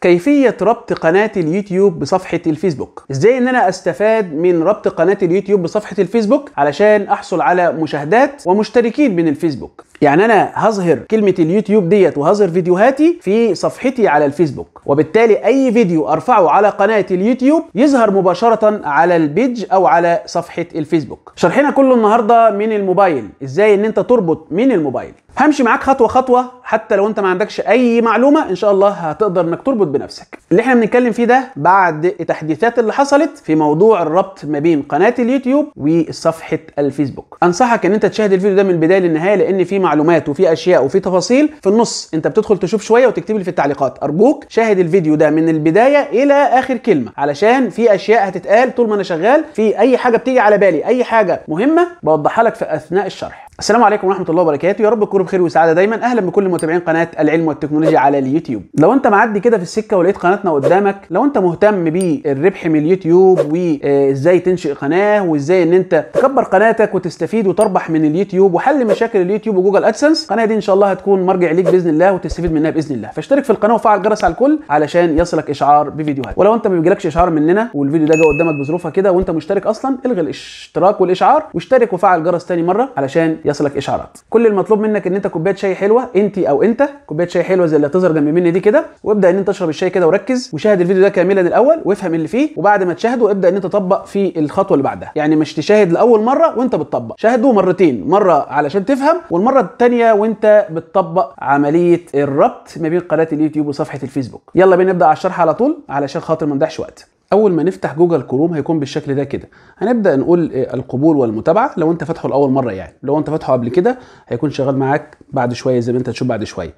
كيفية ربط قناة اليوتيوب بصفحة الفيسبوك ازاي ان انا استفاد من ربط قناة اليوتيوب بصفحة الفيسبوك علشان احصل على مشاهدات ومشتركين من الفيسبوك يعني انا هظهر كلمة اليوتيوب ديت وهظهر فيديوهاتي في صفحتي على الفيسبوك وبالتالي اي فيديو ارفعه على قناة اليوتيوب يظهر مباشرة على البيج او على صفحة الفيسبوك شرحنا كله النهاردة من الموبايل ازاي ان انت تربط من الموبايل همشي معاك خطوه خطوه حتى لو انت ما عندكش اي معلومه ان شاء الله هتقدر انك تربط بنفسك اللي احنا بنتكلم فيه ده بعد التحديثات اللي حصلت في موضوع الربط ما بين قناه اليوتيوب وصفحه الفيسبوك انصحك ان انت تشاهد الفيديو ده من البدايه للنهايه لان في معلومات وفي اشياء وفي تفاصيل في النص انت بتدخل تشوف شويه وتكتب لي في التعليقات ارجوك شاهد الفيديو ده من البدايه الى اخر كلمه علشان في اشياء هتتقال طول ما انا شغال في اي حاجه بتيجي على بالي اي حاجه مهمه بوضحها لك في اثناء الشرح السلام عليكم ورحمه الله وبركاته يا رب تكونوا بخير وسعاده دايما اهلا بكل متابعين قناه العلم والتكنولوجيا على اليوتيوب لو انت معدي كده في السكه ولقيت قناتنا قدامك لو انت مهتم بالربح من اليوتيوب وازاي تنشئ قناه وازاي ان انت تكبر قناتك وتستفيد وتربح من اليوتيوب وحل مشاكل اليوتيوب وجوجل ادسنس القناه دي ان شاء الله هتكون مرجع ليك باذن الله وتستفيد منها باذن الله فاشترك في القناه وفعل الجرس على الكل علشان يصلك اشعار بفيديوهات ولو انت ما بيجيلكش اشعار مننا والفيديو ده جه قدامك بظروفها كده وانت مشترك اصلا الغي الاشتراك والاشعار واشترك وفعل الجرس تاني مره علشان يصلك اشعارات كل المطلوب منك ان انت كوبايه شاي حلوه انت او انت كوبايه شاي حلوه زي اللي هتظهر جنب مني دي كده وابدا ان انت تشرب الشاي كده وركز وشاهد الفيديو ده كاملا الاول وافهم اللي فيه وبعد ما تشاهده ابدا ان انت تطبق في الخطوه اللي بعدها يعني مش تشاهد لاول مره وانت بتطبق شاهده مرتين مره علشان تفهم والمره الثانيه وانت بتطبق عمليه الربط ما بين قناه اليوتيوب وصفحه الفيسبوك يلا بينا نبدا على الشرح على طول علشان خاطر ما نضيعش وقت اول ما نفتح جوجل كروم هيكون بالشكل ده كده هنبدا نقول القبول والمتابعه لو انت فاتحه لاول مره يعني لو انت فاتحه قبل كده هيكون شغال معاك بعد شويه زي ما انت هتشوف بعد شويه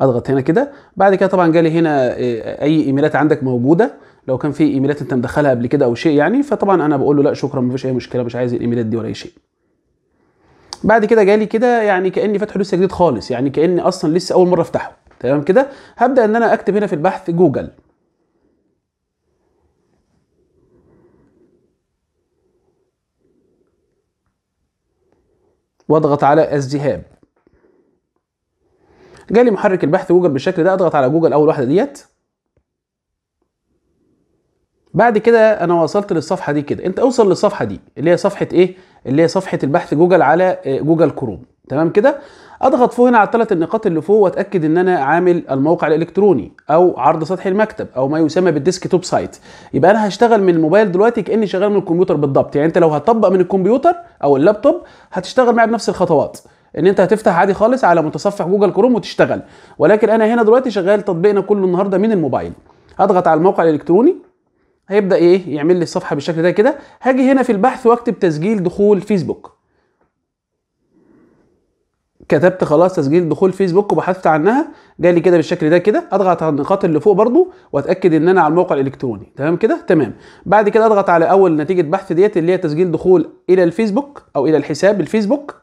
اضغط هنا كده بعد كده طبعا جالي هنا آه، اي ايميلات عندك موجوده لو كان في ايميلات انت مدخلها قبل كده او شيء يعني فطبعا انا بقول له لا شكرا ما فيش اي مشكله مش عايز الايميلات دي ولا اي شيء بعد كده جالي كده يعني كاني فاتح لسه جديد خالص يعني كاني اصلا لسه اول مره افتحه تمام كده هبدا ان انا اكتب هنا في البحث جوجل واضغط على ازدهاب جالي محرك البحث جوجل بالشكل ده اضغط على جوجل اول واحده ديت بعد كده انا وصلت للصفحه دي كده انت اوصل للصفحه دي اللي هي صفحه ايه اللي هي صفحه البحث جوجل على آه، جوجل كروم تمام كده اضغط فوق هنا على الثلاث النقاط اللي فوق واتاكد ان انا عامل الموقع الالكتروني او عرض سطح المكتب او ما يسمى بالديسك توب سايت يبقى انا هشتغل من الموبايل دلوقتي كاني شغال من الكمبيوتر بالضبط يعني انت لو هتطبق من الكمبيوتر او اللابتوب هتشتغل معايا بنفس الخطوات ان انت هتفتح عادي خالص على متصفح جوجل كروم وتشتغل ولكن انا هنا دلوقتي شغال تطبيقنا كله النهارده من الموبايل اضغط على الموقع الالكتروني هيبدا ايه يعمل لي الصفحه بالشكل ده كده هاجي هنا في البحث واكتب تسجيل دخول فيسبوك كتبت خلاص تسجيل دخول فيسبوك وبحثت عنها جالي كده بالشكل ده كده اضغط على النقاط اللي فوق برضو واتاكد ان انا على الموقع الالكتروني تمام كده تمام بعد كده اضغط على اول نتيجه بحث ديت اللي هي تسجيل دخول الى الفيسبوك او الى الحساب الفيسبوك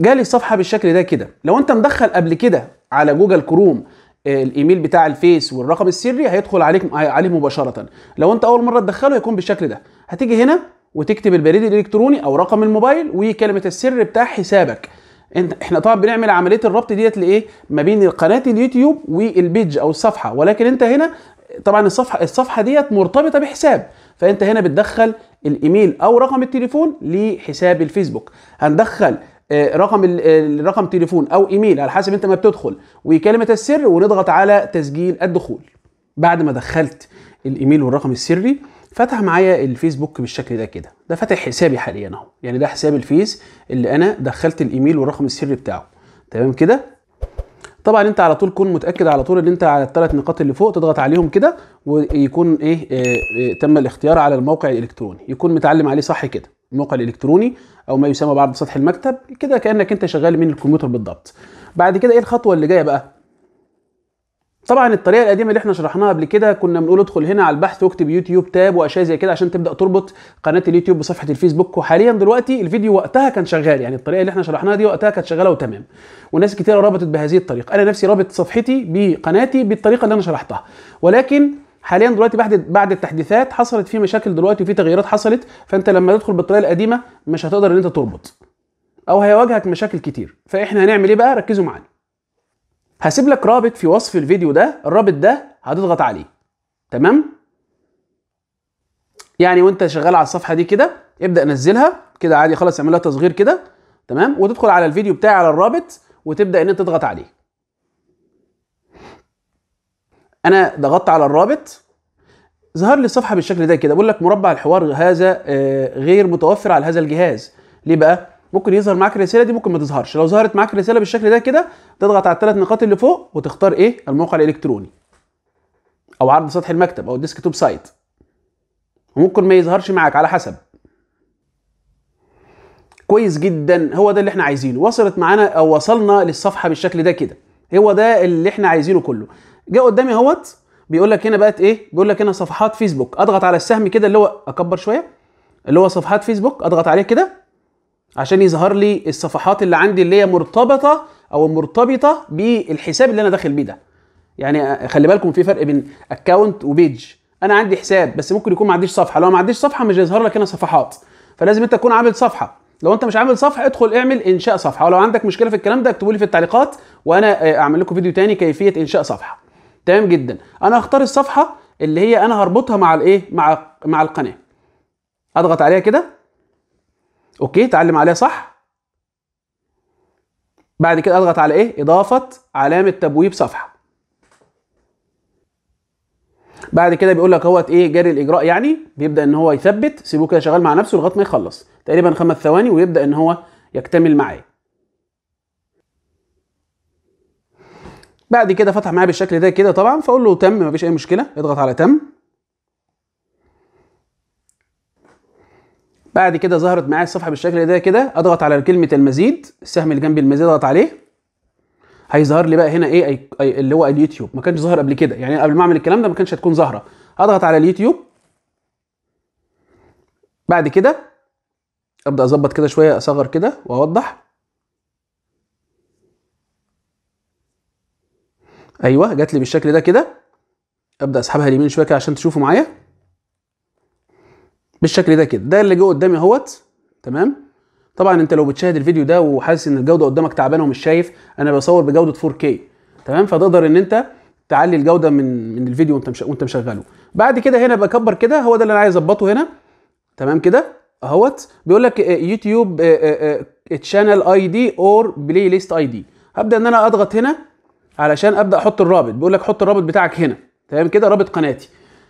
جالي الصفحه بالشكل ده كده لو انت مدخل قبل كده على جوجل كروم آه، الايميل بتاع الفيس والرقم السري هيدخل عليك عليه مباشره لو انت اول مره تدخله هيكون بالشكل ده هتيجي هنا وتكتب البريد الالكتروني او رقم الموبايل وكلمه السر بتاع حسابك انت احنا طبعا بنعمل عمليه الربط ديت لايه ما بين قناه اليوتيوب والبيج او الصفحه ولكن انت هنا طبعا الصفحه الصفحه ديت مرتبطه بحساب فانت هنا بتدخل الايميل او رقم التليفون لحساب الفيسبوك هندخل آه، رقم آه، رقم تليفون او ايميل على حسب انت ما بتدخل وكلمه السر ونضغط على تسجيل الدخول بعد ما دخلت الايميل والرقم السري فتح معايا الفيسبوك بالشكل ده كده ده فاتح حسابي حاليا اهو يعني ده حساب الفيس اللي انا دخلت الايميل والرقم السري بتاعه تمام كده طبعا انت على طول كون متاكد على طول ان انت على الثلاث نقاط اللي فوق تضغط عليهم كده ويكون إيه, إيه, ايه تم الاختيار على الموقع الالكتروني يكون متعلم عليه صح كده الموقع الالكتروني او ما يسمى بعد سطح المكتب كده كانك انت شغال من الكمبيوتر بالضبط بعد كده ايه الخطوه اللي جايه بقى طبعا الطريقه القديمه اللي احنا شرحناها قبل كده كنا بنقول ادخل هنا على البحث واكتب يوتيوب تاب واشياء زي كده عشان تبدا تربط قناه اليوتيوب بصفحه الفيسبوك وحاليا دلوقتي الفيديو وقتها كان شغال يعني الطريقه اللي احنا شرحناها دي وقتها كانت شغاله وتمام وناس كتير ربطت بهذه الطريقه انا نفسي رابط صفحتي بقناتي بالطريقه اللي انا شرحتها ولكن حاليا دلوقتي بعد بعد التحديثات حصلت في مشاكل دلوقتي وفي تغييرات حصلت فانت لما تدخل بالطريقه القديمه مش هتقدر ان انت تربط او هيواجهك مشاكل كتير فاحنا هنعمل ايه بقى ركزوا معانا هسيب لك رابط في وصف الفيديو ده الرابط ده هتضغط عليه تمام يعني وانت شغال على الصفحه دي كده ابدا نزلها كده عادي خلاص اعمل لها تصغير كده تمام وتدخل على الفيديو بتاعي على الرابط وتبدا ان انت تضغط عليه انا ضغطت على الرابط ظهر لي الصفحه بالشكل ده كده بقول لك مربع الحوار هذا آه، غير متوفر على هذا الجهاز ليه بقى ممكن يظهر معاك الرساله دي ممكن ما تظهرش لو ظهرت معاك الرساله بالشكل ده كده تضغط على الثلاث نقاط اللي فوق وتختار ايه الموقع الالكتروني او عرض سطح المكتب او الديسك توب سايت وممكن ما يظهرش معاك على حسب كويس جدا هو ده اللي احنا عايزينه وصلت معانا او وصلنا للصفحه بالشكل ده كده هو ده اللي احنا عايزينه كله جه قدامي اهوت بيقول لك هنا بقت ايه بيقول لك هنا صفحات فيسبوك اضغط على السهم كده اللي هو اكبر شويه اللي هو صفحات فيسبوك اضغط عليه كده عشان يظهر لي الصفحات اللي عندي اللي هي مرتبطه او مرتبطه بالحساب اللي انا داخل بيه ده يعني خلي بالكم في فرق بين اكونت وبيج انا عندي حساب بس ممكن يكون ما عنديش صفحه لو ما عنديش صفحه مش هيظهر لك هنا صفحات فلازم انت تكون عامل صفحه لو انت مش عامل صفحه ادخل اعمل انشاء صفحه ولو عندك مشكله في الكلام ده اكتبوا لي في التعليقات وانا اعمل لكم فيديو تاني كيفيه انشاء صفحه تمام جدا انا هختار الصفحه اللي هي انا هربطها مع الايه مع مع القناه اضغط عليها كده اوكي اتعلم عليها صح بعد كده اضغط على ايه اضافه علامه تبويب صفحه بعد كده بيقول لك اهوت ايه جاري الاجراء يعني بيبدا ان هو يثبت سيبوه كده شغال مع نفسه لغايه ما يخلص تقريبا خمس ثواني ويبدا ان هو يكتمل معايا بعد كده فتح معايا بالشكل ده كده طبعا فاقول له تم مفيش اي مشكله اضغط على تم بعد كده ظهرت معايا الصفحه بالشكل ده كده اضغط على كلمه المزيد السهم اللي جنب المزيد اضغط عليه هيظهر لي بقى هنا ايه أي اللي هو اليوتيوب ما كانش ظاهر قبل كده يعني قبل ما اعمل الكلام ده ما كانش هتكون ظاهره اضغط على اليوتيوب بعد كده ابدا اظبط كده شويه اصغر كده واوضح ايوه جات لي بالشكل ده كده ابدا اسحبها اليمين شويه كده عشان تشوفوا معايا بالشكل ده كده ده اللي جه قدامي اهوت تمام طبعا انت لو بتشاهد الفيديو ده وحاسس ان الجوده قدامك تعبانه ومش شايف انا بصور بجوده 4K تمام فتقدر ان انت تعلي الجوده من من الفيديو وانت مش... وانت مشغله بعد كده هنا بكبر كده هو ده اللي انا عايز اظبطه هنا تمام كده اهوت بيقول لك آه، يوتيوب تشانل اي دي اور بلاي ليست اي دي هبدا ان انا اضغط هنا علشان ابدا احط الرابط بيقول لك حط الرابط بتاعك هنا تمام كده رابط قناتي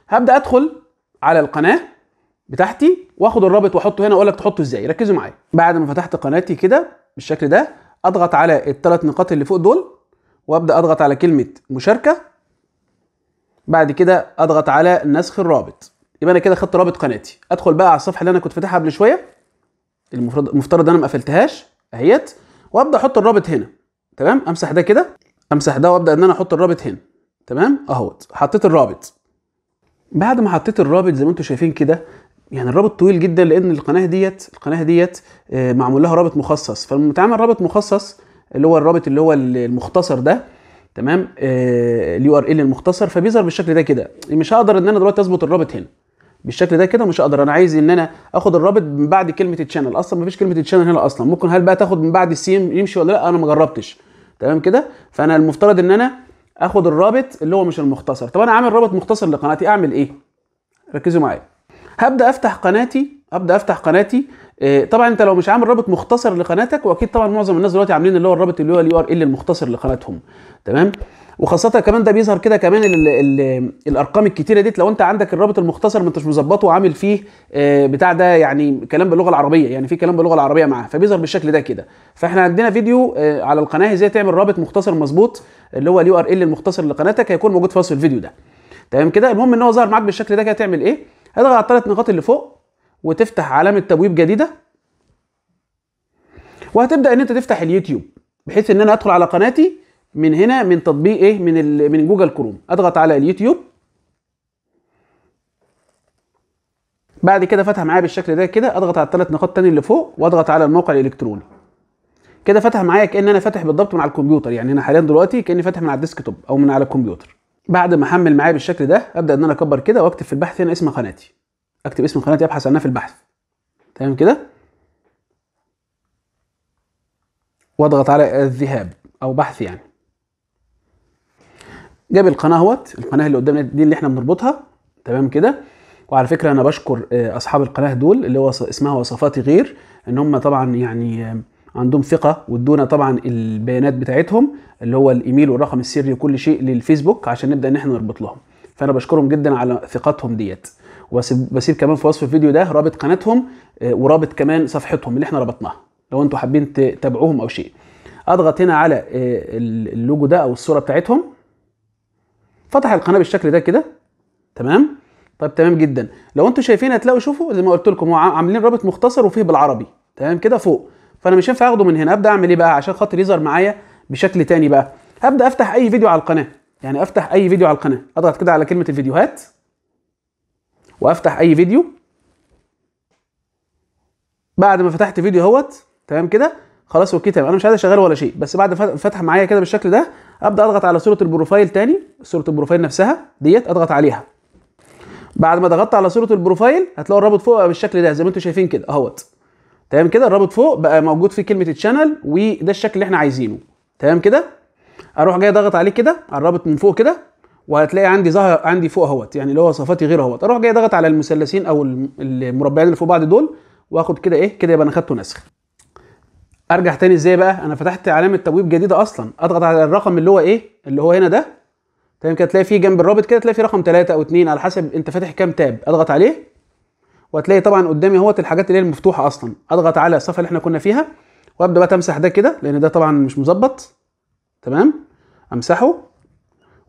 هبدا ادخل على القناه بتاعتي واخد الرابط واحطه هنا اقول لك تحطه ازاي ركزوا معايا بعد ما فتحت قناتي كده بالشكل ده اضغط على الثلاث نقاط اللي فوق دول وابدا اضغط على كلمه مشاركه بعد كده اضغط على نسخ الرابط يبقى انا كده خدت رابط قناتي ادخل بقى على الصفحه اللي انا كنت فاتحها قبل شويه المفروض المفترض انا ما قفلتهاش اهيت وابدا احط الرابط هنا تمام امسح ده كده امسح ده وابدا ان انا احط الرابط هنا تمام اهوت حطيت الرابط بعد ما حطيت الرابط زي ما انتم شايفين كده يعني الرابط طويل جدا لان القناه ديت القناه ديت آه، معمول لها رابط مخصص فمتعمل رابط مخصص اللي هو الرابط اللي هو المختصر ده تمام اليو آه، ار ال المختصر فبيظهر بالشكل ده كده مش هقدر ان انا دلوقتي اظبط الرابط هنا بالشكل ده كده مش هقدر انا عايز ان انا اخد الرابط من بعد كلمه الشانل اصلا ما فيش كلمه الشانل هنا اصلا ممكن هل بقى تاخد من بعد السي يمشي ولا لا انا ما جربتش تمام كده فانا المفترض ان انا اخد الرابط اللي هو مش المختصر طب انا عامل رابط مختصر لقناتي اعمل ايه ركزوا معايا هبدا افتح قناتي ابدا افتح قناتي آه، طبعا انت لو مش عامل رابط مختصر لقناتك واكيد طبعا معظم الناس دلوقتي عاملين اللي هو الرابط اللي هو اليو ار ال المختصر لقناتهم تمام وخاصه كمان ده بيظهر كده كمان الـ الـ الارقام الكتيره ديت لو انت عندك الرابط المختصر ما انتش مظبطه وعامل فيه آه، بتاع ده يعني كلام باللغه العربيه يعني في كلام باللغه العربيه معاه فبيظهر بالشكل ده كده فاحنا عندنا فيديو آه، على القناه ازاي تعمل رابط مختصر مظبوط اللي هو اليو ار ال المختصر لقناتك هيكون موجود في وصف الفيديو ده تمام كده المهم ان هو ظهر معاك بالشكل ده كده تعمل ايه اضغط على الثلاث نقاط اللي فوق وتفتح علامه تبويب جديده وهتبدا ان انت تفتح اليوتيوب بحيث ان انا ادخل على قناتي من هنا من تطبيق ايه من من جوجل كروم اضغط على اليوتيوب بعد كده فتح معايا بالشكل ده كده اضغط على الثلاث نقاط تاني اللي فوق واضغط على الموقع الالكتروني كده فتح معايا كان انا فاتح بالضبط من على الكمبيوتر يعني انا حاليا دلوقتي كاني فاتح من على الديسك توب او من على الكمبيوتر بعد ما احمل معايا بالشكل ده ابدا ان انا اكبر كده واكتب في البحث هنا اسم قناتي اكتب اسم قناتي ابحث عنها في البحث تمام كده واضغط على الذهاب او بحث يعني جاب القناه اهوت القناه اللي قدامنا دي اللي احنا بنربطها تمام كده وعلى فكره انا بشكر اصحاب القناه دول اللي هو اسمها وصفاتي غير ان هم طبعا يعني عندهم ثقه وادونا طبعا البيانات بتاعتهم اللي هو الايميل والرقم السري وكل شيء للفيسبوك عشان نبدا ان احنا نربط لهم فانا بشكرهم جدا على ثقتهم ديت وبسيب كمان في وصف الفيديو ده رابط قناتهم آه، ورابط كمان صفحتهم اللي احنا ربطناها لو انتوا حابين تتابعوهم او شيء اضغط هنا على آه، اللوجو ده او الصوره بتاعتهم فتح القناه بالشكل ده كده تمام طيب تمام جدا لو انتم شايفين هتلاقوا شوفوا زي ما قلت لكم عاملين رابط مختصر وفيه بالعربي تمام كده فوق فانا مش هينفع اخده من هنا ابدا اعمل ايه بقى عشان خاطر يظهر معايا بشكل تاني بقى هبدا افتح اي فيديو على القناه يعني افتح اي فيديو على القناه اضغط كده على كلمه الفيديوهات وافتح اي فيديو بعد ما فتحت فيديو اهوت تمام كده خلاص اوكي تمام انا مش عايز اشغله ولا شيء بس بعد فتح معايا كده بالشكل ده ابدا اضغط على صوره البروفايل تاني صوره البروفايل نفسها ديت اضغط عليها بعد ما ضغطت على صوره البروفايل هتلاقوا الرابط فوق بالشكل ده زي ما انتم شايفين كده اهوت تمام كده الرابط فوق بقى موجود فيه كلمه الشانل وده الشكل اللي احنا عايزينه تمام كده اروح جاي ضغط عليه كده على الرابط من فوق كده وهتلاقي عندي ظهر عندي فوق اهوت يعني اللي هو صفاتي غير اهوت اروح جاي ضغط على المثلثين او المربعين اللي فوق بعض دول واخد كده ايه كده يبقى انا خدته نسخ ارجع تاني ازاي بقى انا فتحت علامه تبويب جديده اصلا اضغط على الرقم اللي هو ايه اللي هو هنا ده تمام كده تلاقي فيه جنب الرابط كده تلاقي فيه رقم 3 او 2 على حسب انت فاتح كام تاب اضغط عليه وهتلاقي طبعا قدامي اهوت الحاجات اللي هي المفتوحه اصلا اضغط على الصفحه اللي احنا كنا فيها وابدا بقى امسح ده كده لان ده طبعا مش مظبط تمام امسحه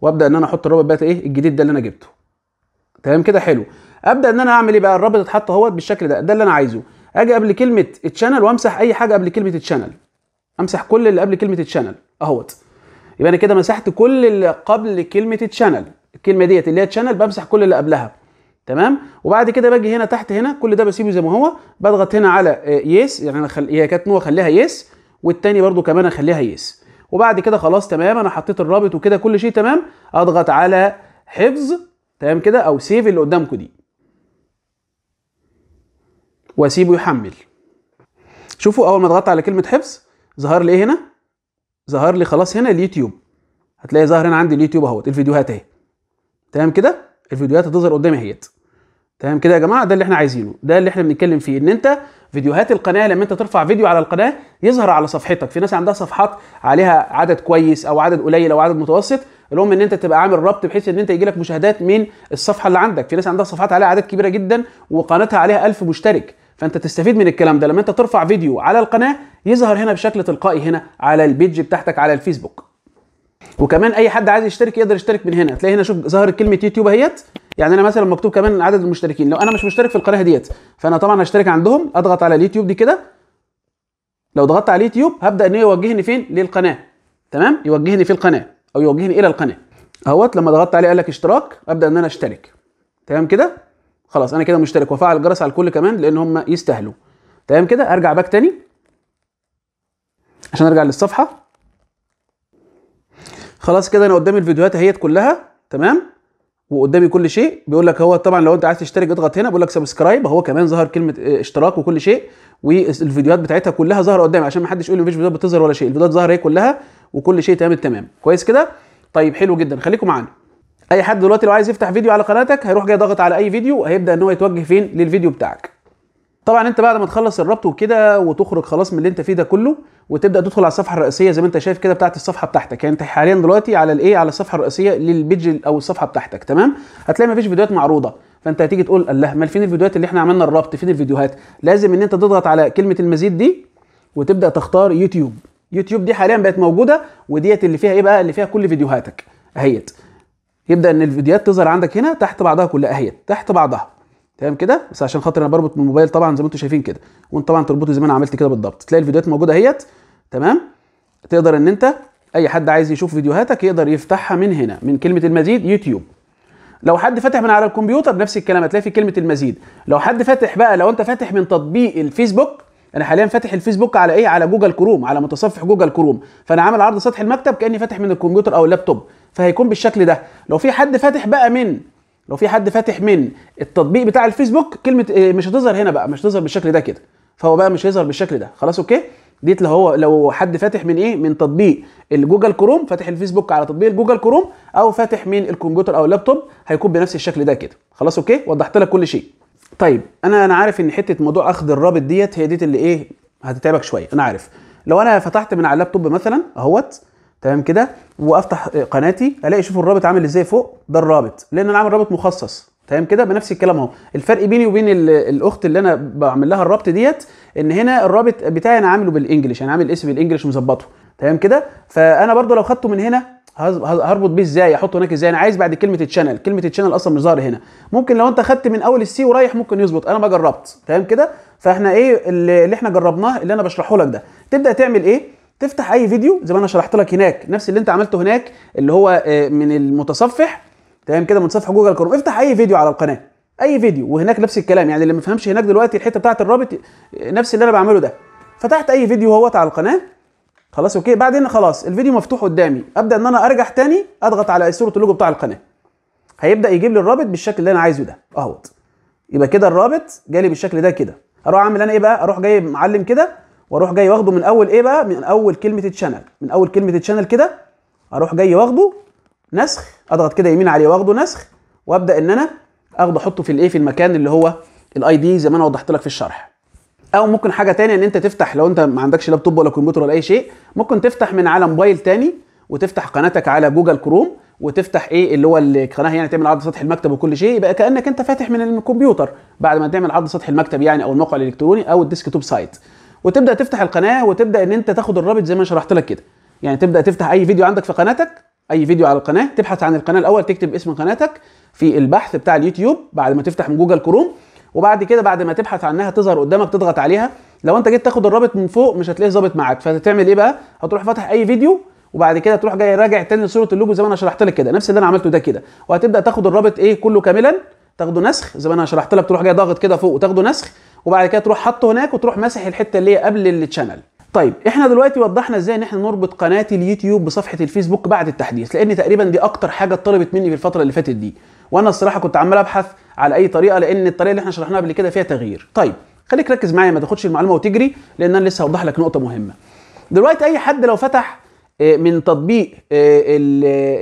وابدا ان انا احط الرابط بقى ايه الجديد ده اللي انا جبته تمام كده حلو ابدا ان انا اعمل ايه بقى الرابط اتحط اهوت بالشكل ده ده اللي انا عايزه اجي قبل كلمه اتشانل وامسح اي حاجه قبل كلمه اتشانل امسح كل اللي قبل كلمه اتشانل اهوت يبقى انا كده مسحت كل اللي قبل كلمه اتشانل الكلمه ديت اللي هي اتشانل بمسح كل اللي قبلها تمام وبعد كده باجي هنا تحت هنا كل ده بسيبه زي ما هو بضغط هنا على يس آه، يعني انا خل... هي كانت نو اخليها يس والتاني برده كمان اخليها يس وبعد كده خلاص تمام انا حطيت الرابط وكده كل شيء تمام اضغط على حفظ تمام كده او سيف اللي قدامكم دي واسيبه يحمل شوفوا اول ما ضغطت على كلمه حفظ ظهر لي ايه هنا ظهر لي خلاص هنا اليوتيوب هتلاقي ظهر هنا عندي اليوتيوب اهوت الفيديوهات اهي تمام كده الفيديوهات هتظهر قدامي اهيت تمام كده يا جماعه ده اللي احنا عايزينه ده اللي احنا بنتكلم فيه ان انت فيديوهات القناه لما انت ترفع فيديو على القناه يظهر على صفحتك في ناس عندها صفحات عليها عدد كويس او عدد قليل او عدد متوسط المهم ان انت تبقى عامل ربط بحيث ان انت يجي لك مشاهدات من الصفحه اللي عندك في ناس عندها صفحات عليها اعداد كبيره جدا وقناتها عليها 1000 مشترك فانت تستفيد من الكلام ده لما انت ترفع فيديو على القناه يظهر هنا بشكل تلقائي هنا على البيج بتاعتك على الفيسبوك وكمان اي حد عايز يشترك يقدر يشترك من هنا تلاقي هنا شوف ظهرت كلمه يوتيوب اهيت يعني انا مثلا مكتوب كمان عدد المشتركين لو انا مش مشترك في القناه ديت فانا طبعا هشترك عندهم اضغط على اليوتيوب دي كده لو ضغطت على اليوتيوب هبدا ان هو يوجهني فين للقناه تمام يوجهني في القناه او يوجهني الى القناه اهوت لما ضغطت عليه قال لك اشتراك ابدا ان انا اشترك تمام كده خلاص انا كده مشترك وفعل الجرس على الكل كمان لان هم يستاهلوا تمام كده ارجع باك تاني عشان ارجع للصفحه خلاص كده انا قدامي الفيديوهات اهيت كلها تمام وقدامي كل شيء بيقول لك هو طبعا لو انت عايز تشترك اضغط هنا بيقول لك سبسكرايب هو كمان ظهر كلمه اشتراك وكل شيء والفيديوهات بتاعتها كلها ظاهره قدامي عشان ما حدش يقول لي مفيش فيديوهات بتظهر ولا شيء الفيديوهات ظاهره هي كلها وكل شيء تمام التمام كويس كده طيب حلو جدا خليكم معانا اي حد دلوقتي لو عايز يفتح فيديو على قناتك هيروح جاي ضاغط على اي فيديو هيبدا ان هو يتوجه فين للفيديو بتاعك طبعا انت بعد ما تخلص الربط وكده وتخرج خلاص من اللي انت فيه ده كله وتبدا تدخل على الصفحه الرئيسيه زي ما انت شايف كده بتاعت الصفحه بتاعتك يعني انت حاليا دلوقتي على الايه على الصفحه الرئيسيه للبيج او الصفحه بتاعتك تمام هتلاقي مفيش فيديوهات معروضه فانت هتيجي تقول الله ما فين الفيديوهات اللي احنا عملنا الربط فين الفيديوهات لازم ان انت تضغط على كلمه المزيد دي وتبدا تختار يوتيوب يوتيوب دي حاليا بقت موجوده وديت اللي فيها ايه بقى اللي فيها كل فيديوهاتك اهيت يبدا ان الفيديوهات تظهر عندك هنا تحت بعضها كلها اهيت تحت بعضها تمام كده بس عشان خاطر انا بربط بالموبايل طبعا زي ما انتم شايفين كده وانت طبعا تربطه زي ما انا عملت كده بالضبط تلاقي الفيديوهات موجوده اهيت تمام تقدر ان انت اي حد عايز يشوف فيديوهاتك يقدر يفتحها من هنا من كلمه المزيد يوتيوب لو حد فاتح من على الكمبيوتر نفس الكلام هتلاقي في كلمه المزيد لو حد فاتح بقى لو انت فاتح من تطبيق الفيسبوك انا حاليا فاتح الفيسبوك على ايه على جوجل كروم على متصفح جوجل كروم فانا عامل عرض سطح المكتب كاني فاتح من الكمبيوتر او اللابتوب فهيكون بالشكل ده لو في حد فاتح بقى من لو في حد فاتح من التطبيق بتاع الفيسبوك كلمه آه، مش هتظهر هنا بقى مش هتظهر بالشكل ده كده فهو بقى مش هيظهر بالشكل ده خلاص اوكي ديت لو هو لو حد فاتح من ايه من تطبيق الجوجل كروم فاتح الفيسبوك على تطبيق الجوجل كروم او فاتح من الكمبيوتر او اللابتوب هيكون بنفس الشكل ده كده خلاص اوكي وضحت لك كل شيء طيب انا انا عارف ان حته موضوع اخذ الرابط ديت هي ديت اللي ايه هتتعبك شويه انا عارف لو انا فتحت من على اللابتوب مثلا اهوت تمام كده وافتح قناتي الاقي شوفوا الرابط عامل ازاي فوق ده الرابط لان انا عامل رابط مخصص تمام كده بنفس الكلام اهو الفرق بيني وبين الاخت اللي انا بعمل لها الرابط ديت ان هنا الرابط بتاعي انا عامله بالانجلش انا عامل اسم بالانجلش مظبطه تمام كده فانا برضو لو خدته من هنا هربط بيه ازاي احطه هناك ازاي انا عايز بعد كلمه الشانل كلمه الشانل اصلا مش هنا ممكن لو انت خدت من اول السي ورايح ممكن يظبط انا ما جربت تمام كده فاحنا ايه اللي احنا جربناه اللي انا بشرحه لك ده تبدا تعمل ايه تفتح اي فيديو زي ما انا شرحت لك هناك نفس اللي انت عملته هناك اللي هو آه، من المتصفح تمام كده متصفح جوجل كروم افتح اي فيديو على القناه اي فيديو وهناك نفس الكلام يعني اللي ما فهمش هناك دلوقتي الحته بتاعه الرابط آه، نفس اللي انا بعمله ده فتحت اي فيديو اهوت على القناه خلاص اوكي بعدين خلاص الفيديو مفتوح قدامي ابدا ان انا ارجع تاني اضغط على صوره اللوجو بتاع القناه هيبدا يجيب لي الرابط بالشكل اللي انا عايزه ده اهوت يبقى كده الرابط جالي بالشكل ده كده اروح اعمل انا ايه بقى اروح جاي معلم كده واروح جاي واخده من اول ايه بقى من اول كلمه الشانل من اول كلمه الشانل كده اروح جاي واخده نسخ اضغط كده يمين عليه واخده نسخ وابدا ان انا اخده احطه في الايه في المكان اللي هو الاي دي زي ما انا وضحت لك في الشرح او ممكن حاجه تانية ان انت تفتح لو انت ما عندكش لابتوب ولا كمبيوتر ولا اي شيء ممكن تفتح من على موبايل تاني وتفتح قناتك على جوجل كروم وتفتح ايه اللي هو القناه يعني تعمل عرض سطح المكتب وكل شيء يبقى كانك انت فاتح من الكمبيوتر بعد ما تعمل عرض سطح المكتب يعني او الموقع الالكتروني او الديسك توب سايت وتبدا تفتح القناه وتبدا ان انت تاخد الرابط زي ما شرحت لك كده يعني تبدا تفتح اي فيديو عندك في قناتك اي فيديو على القناه تبحث عن القناه الاول تكتب اسم قناتك في البحث بتاع اليوتيوب بعد ما تفتح من جوجل كروم وبعد كده بعد ما تبحث عنها تظهر قدامك تضغط عليها لو انت جيت تاخد الرابط من فوق مش هتلاقيه ظابط معاك فهتعمل ايه بقى هتروح فاتح اي فيديو وبعد كده تروح جاي راجع تاني لصوره اللوجو زي ما انا شرحت لك كده نفس اللي انا عملته ده كده وهتبدا تاخد الرابط ايه كله كاملا تاخده نسخ زي ما انا شرحت لك تروح جاي ضاغط كده فوق وتاخده نسخ وبعد كده تروح حاطه هناك وتروح ماسح الحته اللي هي قبل التشانل طيب احنا دلوقتي وضحنا ازاي ان احنا نربط قناه اليوتيوب بصفحه الفيسبوك بعد التحديث لان تقريبا دي اكتر حاجه اتطلبت مني في الفتره اللي فاتت دي وانا الصراحه كنت عمال ابحث على اي طريقه لان الطريقه اللي احنا شرحناها قبل كده فيها تغيير طيب خليك ركز معايا ما تاخدش المعلومه وتجري لان انا لسه هوضح لك نقطه مهمه دلوقتي اي حد لو فتح آه، من تطبيق آه، آه،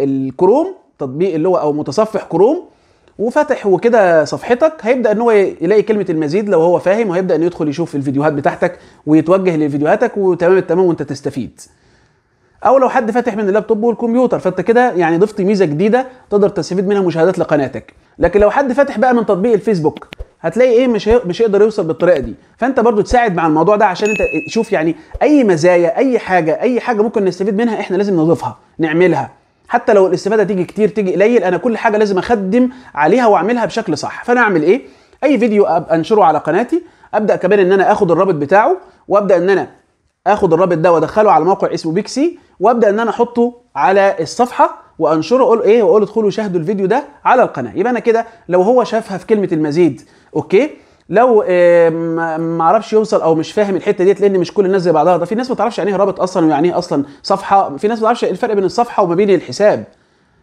الكروم تطبيق اللي هو او متصفح كروم وفتح وكده صفحتك هيبدا ان هو يلاقي كلمه المزيد لو هو فاهم وهيبدا انه يدخل يشوف الفيديوهات بتاعتك ويتوجه لفيديوهاتك وتمام التمام وانت تستفيد او لو حد فاتح من اللابتوب والكمبيوتر فانت كده يعني ضفت ميزه جديده تقدر تستفيد منها مشاهدات لقناتك لكن لو حد فاتح بقى من تطبيق الفيسبوك هتلاقي ايه مش مش هيقدر يوصل بالطريقه دي فانت برضو تساعد مع الموضوع ده عشان انت شوف يعني اي مزايا اي حاجه اي حاجه ممكن نستفيد منها احنا لازم نضيفها نعملها حتى لو الاستفاده تيجي كتير تيجي قليل انا كل حاجه لازم اخدم عليها واعملها بشكل صح فانا اعمل ايه اي فيديو انشره على قناتي ابدا كمان ان انا اخد الرابط بتاعه وابدا ان انا اخد الرابط ده وادخله على موقع اسمه بيكسي وابدا ان انا احطه على الصفحه وانشره اقول ايه واقول ادخلوا شاهدوا الفيديو ده على القناه يبقى انا كده لو هو شافها في كلمه المزيد اوكي لو آه، ما اعرفش يوصل او مش فاهم الحته ديت لان مش كل الناس زي بعضها ده في ناس ما تعرفش يعني ايه رابط اصلا ويعني ايه اصلا صفحه في ناس ما تعرفش الفرق بين الصفحه وما بين الحساب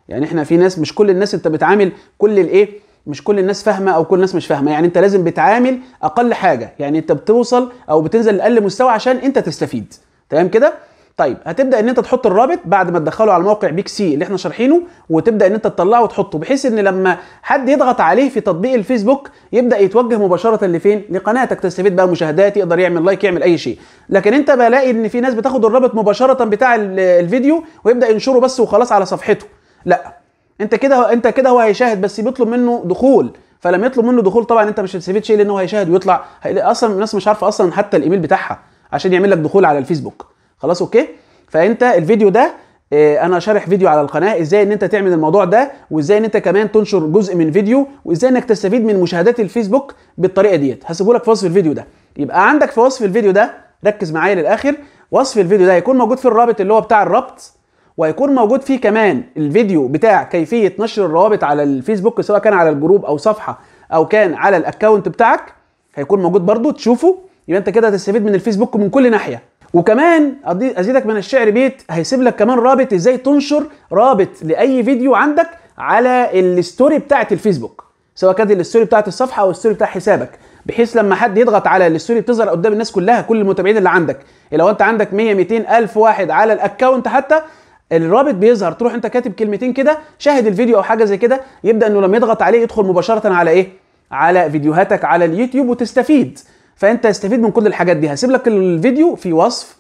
يعني احنا في ناس مش كل الناس انت بتعامل كل الايه مش كل الناس فاهمه او كل الناس مش فاهمه يعني انت لازم بتعامل اقل حاجه يعني انت بتوصل او بتنزل لاقل مستوى عشان انت تستفيد تمام كده طيب هتبدا ان انت تحط الرابط بعد ما تدخله على موقع بيك سي اللي احنا شارحينه وتبدا ان انت تطلعه وتحطه بحيث ان لما حد يضغط عليه في تطبيق الفيسبوك يبدا يتوجه مباشره لفين لقناتك تستفيد بقى مشاهدات يقدر يعمل لايك يعمل اي شيء لكن انت بلاقي ان في ناس بتاخد الرابط مباشره بتاع الفيديو ويبدا ينشره بس وخلاص على صفحته لا انت كده انت كده هو هيشاهد بس بيطلب منه دخول فلما يطلب منه دخول طبعا انت مش هتستفيد شيء لان هو هيشاهد ويطلع اصلا الناس مش عارفه اصلا حتى الايميل بتاعها عشان يعمل لك دخول على الفيسبوك خلاص اوكي فانت الفيديو ده آه، انا شارح فيديو على القناه ازاي ان انت تعمل الموضوع ده وازاي ان انت كمان تنشر جزء من فيديو وازاي انك تستفيد من مشاهدات الفيسبوك بالطريقه ديت هسيبه لك في وصف الفيديو ده يبقى عندك في وصف الفيديو ده ركز معايا للاخر وصف الفيديو ده هيكون موجود في الرابط اللي هو بتاع الربط وهيكون موجود فيه كمان الفيديو بتاع كيفيه نشر الروابط على الفيسبوك سواء كان على الجروب او صفحه او كان على الاكونت بتاعك هيكون موجود برده تشوفه يبقى انت كده هتستفيد من الفيسبوك من كل ناحيه وكمان ازيدك من الشعر بيت هيسيب لك كمان رابط ازاي تنشر رابط لاي فيديو عندك على الستوري بتاعه الفيسبوك سواء كانت الستوري بتاعه الصفحه او الستوري بتاع حسابك بحيث لما حد يضغط على الستوري بتظهر قدام الناس كلها كل المتابعين اللي عندك إيه، لو انت عندك 100 200 الف واحد على الاكونت حتى الرابط بيظهر تروح انت كاتب كلمتين كده شاهد الفيديو او حاجه زي كده يبدا انه لما يضغط عليه يدخل مباشره على ايه على فيديوهاتك على اليوتيوب وتستفيد فانت استفيد من كل الحاجات دي هسيب لك الفيديو في وصف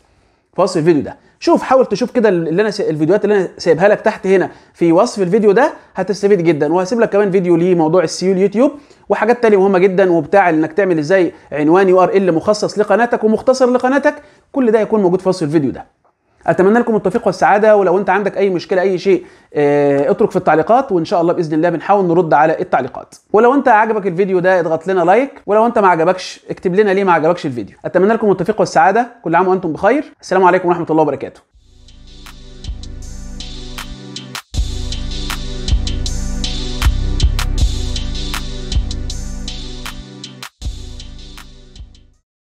في وصف الفيديو ده شوف حاول تشوف كده اللي انا الفيديوهات اللي انا سايبها لك تحت هنا في وصف الفيديو ده هتستفيد جدا وهسيب لك كمان فيديو ليه موضوع السيو اليوتيوب وحاجات تانية مهمه جدا وبتاع انك تعمل ازاي عنوان يو ار ال مخصص لقناتك ومختصر لقناتك كل ده هيكون موجود في وصف الفيديو ده اتمنى لكم التوفيق والسعاده ولو انت عندك اي مشكله اي شيء آه، اترك في التعليقات وان شاء الله باذن الله بنحاول نرد على التعليقات ولو انت عجبك الفيديو ده اضغط لنا لايك ولو انت ما عجبكش اكتب لنا ليه ما عجبكش الفيديو اتمنى لكم التوفيق والسعاده كل عام وانتم بخير السلام عليكم ورحمه الله وبركاته